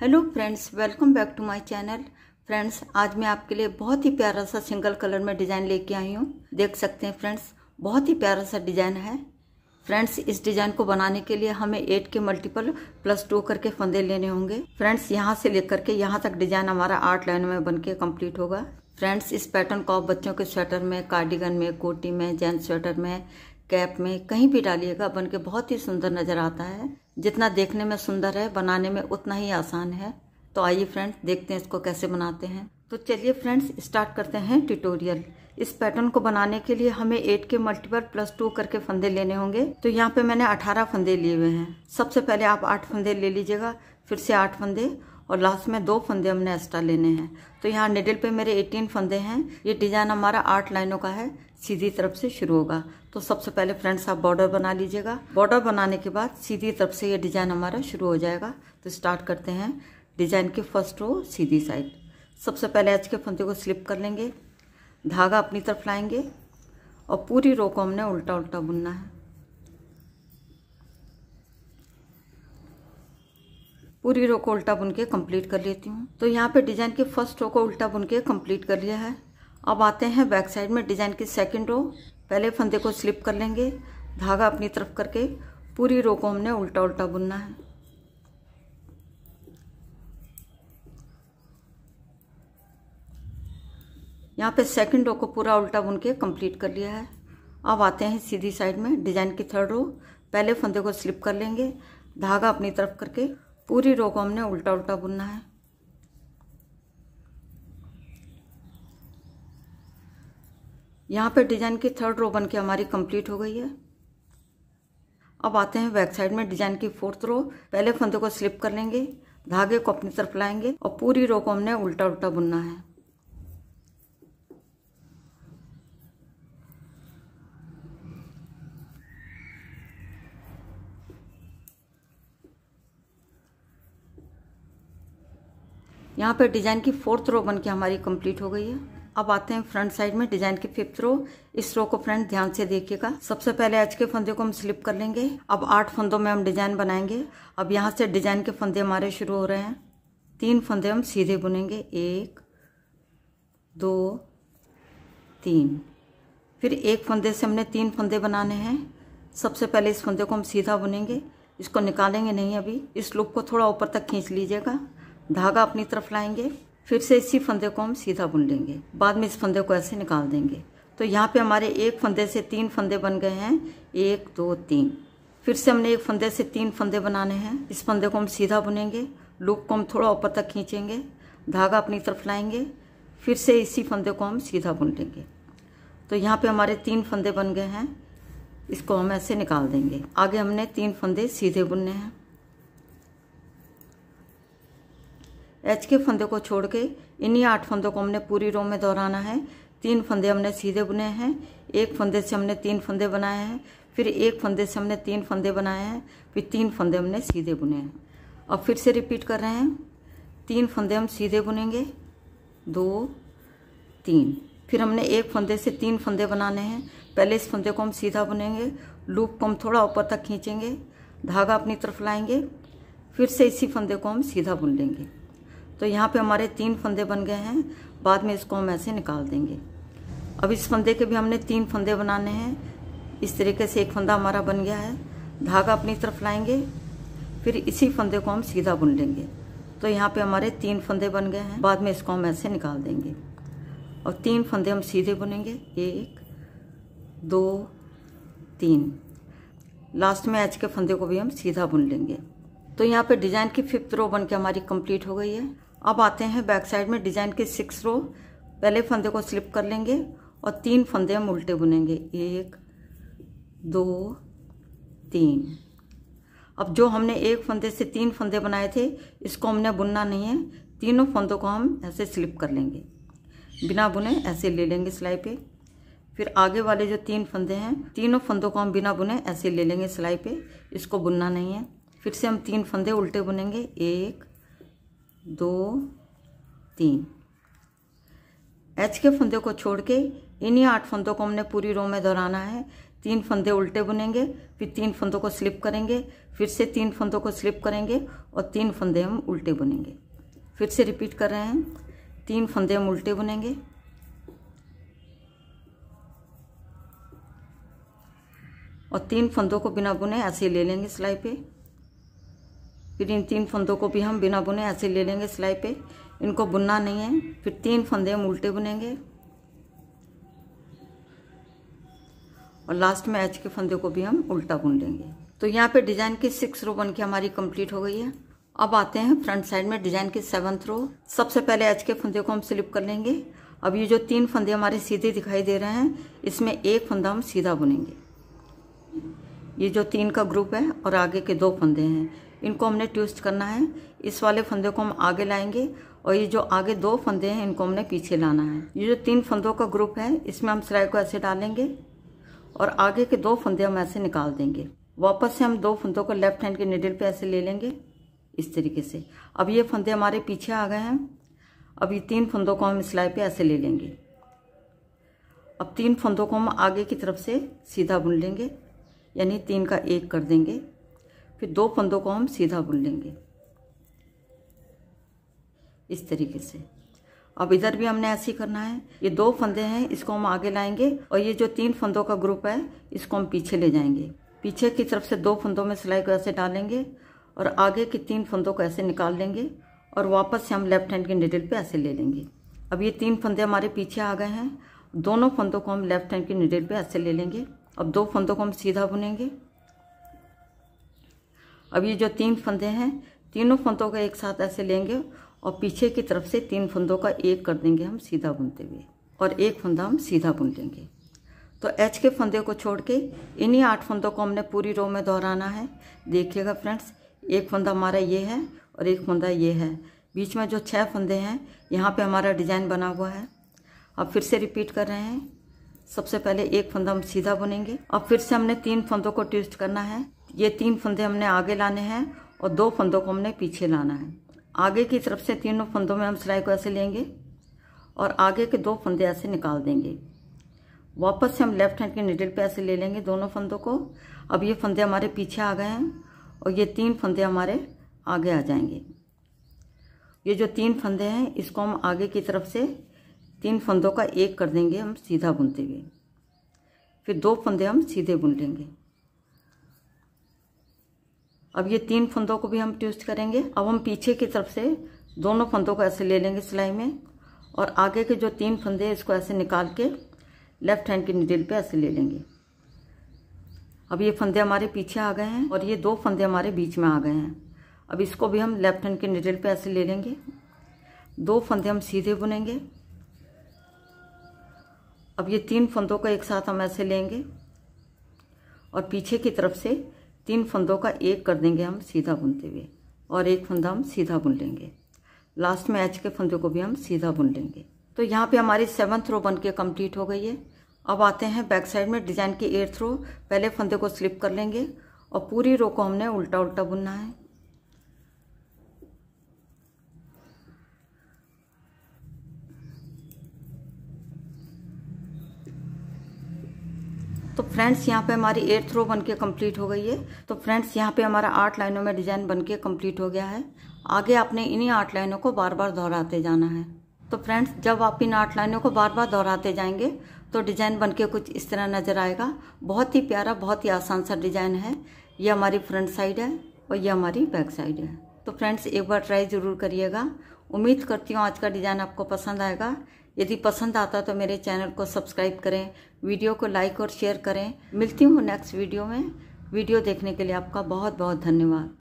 hello friends welcome back to my channel friends आज मैं आपके लिए बहुत ही प्यारा सा सिंगल कलर में डिज़ाइन लेके आई हूँ देख सकते हैं फ्रेंड्स बहुत ही प्यारा सा डिज़ाइन है फ्रेंड्स इस डिज़ाइन को बनाने के लिए हमें एट के मल्टीपल प्लस टू करके फंदे लेने होंगे फ्रेंड्स यहाँ से लेकर के यहाँ तक डिज़ाइन हमारा आठ लाइन में बन के कम्प्लीट होगा फ्रेंड्स इस पैटर्न को आप बच्चों के स्वेटर में कार्डिगन में कोटी में जेंट्स स्वेटर में कैप में कहीं भी डालिएगा बन के बहुत ही सुंदर नज़र आता है जितना देखने में सुंदर है बनाने में उतना ही आसान है तो आइए फ्रेंड्स देखते हैं इसको कैसे बनाते हैं तो चलिए फ्रेंड्स स्टार्ट करते हैं ट्यूटोरियल इस पैटर्न को बनाने के लिए हमें एट के मल्टीपल प्लस टू करके फंदे लेने होंगे तो यहाँ पे मैंने अठारह फंदे लिए हुए हैं सबसे पहले आप आठ फंदे ले लीजिएगा फिर से आठ फंदे और लास्ट में दो फंदे हमने एक्स्ट्रा लेने हैं तो यहाँ निडल पे मेरे 18 फंदे हैं ये डिज़ाइन हमारा आठ लाइनों का है सीधी तरफ से शुरू होगा तो सबसे पहले फ्रेंड्स आप बॉर्डर बना लीजिएगा बॉर्डर बनाने के बाद सीधी तरफ से ये डिज़ाइन हमारा शुरू हो जाएगा तो स्टार्ट करते हैं डिज़ाइन की फर्स्ट रो सीधी साइड सबसे पहले एच के फंदे को स्लिप कर लेंगे धागा अपनी तरफ लाएंगे और पूरी रो को हमने उल्टा उल्टा बुनना है पूरी रो को उल्टा बुन के कम्प्लीट कर लेती हूँ तो यहाँ पे डिजाइन के फर्स्ट रो को उल्टा बुन के कम्प्लीट कर लिया है अब आते हैं बैक साइड में डिजाइन की सेकेंड रो पहले फंदे को स्लिप कर लेंगे धागा अपनी तरफ करके पूरी रो को हमने उल्टा उल्टा बुनना है यहाँ पे सेकंड रो को पूरा उल्टा बुन के कंप्लीट कर लिया है अब आते हैं सीधी साइड में डिजाइन की थर्ड रो पहले फंदे को स्लिप कर लेंगे धागा अपनी तरफ करके पूरी रो को हमने उल्टा उल्टा बुनना है यहाँ पे डिजाइन की थर्ड रो बन के हमारी कंप्लीट हो गई है अब आते हैं बैक साइड में डिजाइन की फोर्थ रो पहले फंदे को स्लिप कर लेंगे धागे को अपनी तरफ लाएंगे और पूरी रो को हमने उल्टा उल्टा बुनना है यहाँ पर डिज़ाइन की फोर्थ रो बन के हमारी कंप्लीट हो गई है अब आते हैं फ्रंट साइड में डिजाइन की फिफ्थ रो इस रो को फ्रेंड ध्यान से देखिएगा सबसे पहले आज के फंदे को हम स्लिप कर लेंगे अब आठ फंदों में हम डिजाइन बनाएंगे अब यहाँ से डिजाइन के फंदे हमारे शुरू हो रहे हैं तीन फंदे हम सीधे बुनेंगे एक दो तीन फिर एक फंदे से हमने तीन फंदे बनाने हैं सबसे पहले इस फंदे को हम सीधा बुनेंगे इसको निकालेंगे नहीं अभी इस लूप को थोड़ा ऊपर तक खींच लीजिएगा धागा अपनी तरफ लाएंगे फिर से इसी फंदे को हम सीधा बुन लेंगे बाद में इस फंदे को ऐसे निकाल देंगे तो यहाँ पे हमारे एक फंदे से तीन फंदे बन गए हैं एक दो तीन फिर से हमने एक फंदे से तीन फंदे बनाने हैं इस फंदे को हम सीधा बुनेंगे लूप को हम थोड़ा ऊपर तक खींचेंगे धागा अपनी तरफ लाएंगे फिर से इसी फंदे को हम सीधा बुन लेंगे तो यहाँ पे हमारे तीन फंदे बन गए हैं इसको हम ऐसे निकाल देंगे आगे हमने तीन फंदे सीधे बुनने हैं एच के फंदे को छोड़ के इन्हीं आठ फंदों को हमने पूरी रो में दोहराना है तीन फंदे हमने सीधे बुने हैं एक फंदे से हमने तीन फंदे बनाए हैं फिर एक फंदे से हमने तीन फंदे बनाए हैं फिर तीन फंदे हमने सीधे बुने हैं अब फिर से रिपीट कर रहे हैं तीन फंदे हम सीधे बुनेंगे दो तीन फिर हमने एक फंदे से तीन फंदे बनाने हैं पहले इस फंदे को हम सीधा बुनेंगे लूप को हम थोड़ा ऊपर तक खींचेंगे धागा अपनी तरफ लाएंगे फिर से इसी फंदे को हम सीधा बुन लेंगे तो यहाँ पे हमारे तीन फंदे बन गए हैं बाद में इसको हम ऐसे निकाल देंगे अब इस फंदे के भी हमने तीन फंदे बनाने हैं इस तरीके से एक फंदा हमारा बन गया है धागा अपनी तरफ लाएंगे फिर इसी फंदे को हम सीधा बुन लेंगे तो यहाँ पे हमारे तीन फंदे बन गए हैं बाद में इसको हम ऐसे निकाल देंगे और तीन फंदे हम सीधे बुनेंगे एक दो तीन लास्ट में आज के फंदे को भी हम सीधा बुन लेंगे तो यहाँ पे डिज़ाइन की फिफ्थ रो बन के हमारी कंप्लीट हो गई है अब आते हैं बैक साइड में डिज़ाइन के सिक्स रो पहले फंदे को स्लिप कर लेंगे और तीन फंदे हम उल्टे बुनेंगे एक दो तीन अब जो हमने एक फंदे से तीन फंदे बनाए थे इसको हमने बुनना नहीं है तीनों फंदों को हम ऐसे स्लिप कर लेंगे बिना बुने ऐसे ले लेंगे सिलाई पे फिर आगे वाले जो तीन फंदे हैं तीनों फंदों को हम बिना बुने ऐसे ले लेंगे सिलाई पे इसको बुनना नहीं है फिर से हम तीन फंदे उल्टे बुनेंगे एक दो तीन एच के फंदे को छोड़ के इन्हीं आठ फंदों को हमने पूरी रो में दोहराना है तीन फंदे उल्टे बुनेंगे फिर तीन फंदों को स्लिप करेंगे फिर से तीन फंदों को स्लिप करेंगे और तीन फंदे हम उल्टे बुनेंगे फिर से रिपीट कर रहे हैं तीन फंदे हम उल्टे बुनेंगे और तीन फंदों को बिना बुने ऐसे ले लेंगे सिलाई पे फिर इन तीन फंदों को भी हम बिना बुने ऐसे ले लेंगे सिलाई पे इनको बुनना नहीं है फिर तीन फंदे हम उल्टे बुनेंगे और लास्ट में एच के फंदे को भी हम उल्टा बुन लेंगे तो यहाँ पे डिजाइन की सिक्स रो बन के हमारी कंप्लीट हो गई है अब आते हैं फ्रंट साइड में डिजाइन की सेवन्थ रो सबसे पहले एच के फंदे को हम स्लिप कर लेंगे अब ये जो तीन फंदे हमारे सीधे दिखाई दे रहे हैं इसमें एक फंदा हम सीधा बुनेंगे ये जो तीन का ग्रुप है और आगे के दो फंदे हैं इनको हमने ट्विस्ट करना है इस वाले फंदे को हम आगे लाएंगे और ये जो आगे दो फंदे हैं इनको हमने पीछे लाना है ये जो तीन फंदों का ग्रुप है इसमें हम सिलाई को ऐसे डालेंगे और आगे के दो फंदे हम ऐसे निकाल देंगे वापस से हम दो फंदों को लेफ्ट हैंड के निडल पे ऐसे ले लेंगे इस तरीके से अब ये फंदे हमारे पीछे आ गए हैं अब ये तीन फंदों को हम सिलाई पे ऐसे ले लेंगे अब तीन फंदों को हम आगे की तरफ से सीधा बुन लेंगे यानी तीन का एक कर देंगे फिर दो फंदों को हम सीधा बुन लेंगे इस तरीके से अब इधर भी हमने ऐसे ही करना है ये दो फंदे हैं इसको हम आगे लाएंगे और ये जो तीन फंदों का ग्रुप है इसको हम पीछे ले जाएंगे पीछे की तरफ से दो फंदों में सिलाई को ऐसे डालेंगे और आगे के तीन फंदों को ऐसे निकाल लेंगे और वापस से हम लेफ्ट हैंड के निडल पे ऐसे ले लेंगे अब ये तीन फंदे हमारे पीछे आ गए हैं दोनों फंदों को हम लेफ्ट हैंड के निडल पे ऐसे ले लेंगे अब दो फंदों को हम सीधा बुनेंगे अब ये जो तीन फंदे हैं तीनों फंदों का एक साथ ऐसे लेंगे और पीछे की तरफ से तीन फंदों का एक कर देंगे हम सीधा बुनते हुए और एक फंदा हम सीधा बुन लेंगे तो एच के फंदे को छोड़ के इन्हीं आठ फंदों को हमने पूरी रो में दोहराना है देखिएगा फ्रेंड्स एक फंदा हमारा ये है और एक फंदा ये है बीच में जो छह फंदे हैं यहाँ पे हमारा डिज़ाइन बना हुआ है अब फिर से रिपीट कर रहे हैं सबसे पहले एक फंदा हम सीधा बुनेंगे अब फिर से हमने तीन फंदों को ट्विस्ट करना है ये तीन फंदे हमने आगे लाने हैं और दो फंदों को हमने पीछे लाना है आगे की तरफ से तीनों फंदों में हम सिलाई को ऐसे लेंगे और आगे के दो फंदे ऐसे निकाल देंगे वापस से हम लेफ्ट हैंड के निडल पे ऐसे ले लेंगे दोनों फंदों को अब ये फंदे हमारे पीछे आ गए हैं और ये तीन फंदे हमारे आगे आ जाएंगे ये जो तीन फंदे हैं इसको हम आगे की तरफ से तीन फंदों का एक कर देंगे हम सीधा बुनते हुए फिर दो फंदे हम सीधे बुन लेंगे अब ये तीन फंदों को भी हम ट्विस्ट करेंगे अब हम पीछे की तरफ से दोनों फंदों को ऐसे ले लेंगे सिलाई में और आगे के जो तीन फंदे इसको ऐसे निकाल के लेफ्ट हैंड की निडिल पे ऐसे ले लेंगे अब ये फंदे हमारे पीछे आ गए हैं और ये दो फंदे हमारे बीच में आ गए हैं अब इसको भी हम लेफ्ट हैंड की निडिल पे ऐसे ले लेंगे दो फंदे हम सीधे बुनेंगे अब ये तीन फंदों को एक साथ हम ऐसे लेंगे और पीछे की तरफ से तीन फंदों का एक कर देंगे हम सीधा बुनते हुए और एक फंदा हम सीधा बुन लेंगे लास्ट में एच के फंदे को भी हम सीधा बुन लेंगे तो यहाँ पे हमारी सेवन्थ रो बन के कम्प्लीट हो गई है अब आते हैं बैक साइड में डिजाइन की एट थ्रो पहले फंदे को स्लिप कर लेंगे और पूरी रो को हमने उल्टा उल्टा बुनना है तो फ्रेंड्स यहाँ पे हमारी एट थ्रो बनके कंप्लीट हो गई है तो फ्रेंड्स यहाँ पे हमारा आठ लाइनों में डिजाइन बनके कंप्लीट हो गया है आगे आपने इन्हीं आठ लाइनों को बार बार दोहराते जाना है तो फ्रेंड्स जब आप इन आठ लाइनों को बार बार दोहराते जाएंगे तो डिजाइन बनके कुछ इस तरह नजर आएगा बहुत ही प्यारा बहुत ही आसान सा डिजाइन है ये हमारी फ्रंट साइड है और ये हमारी बैक साइड है तो फ्रेंड्स एक बार ट्राई ज़रूर करिएगा उम्मीद करती हूँ आज का डिज़ाइन आपको पसंद आएगा यदि पसंद आता तो मेरे चैनल को सब्सक्राइब करें वीडियो को लाइक और शेयर करें मिलती हूँ नेक्स्ट वीडियो में वीडियो देखने के लिए आपका बहुत बहुत धन्यवाद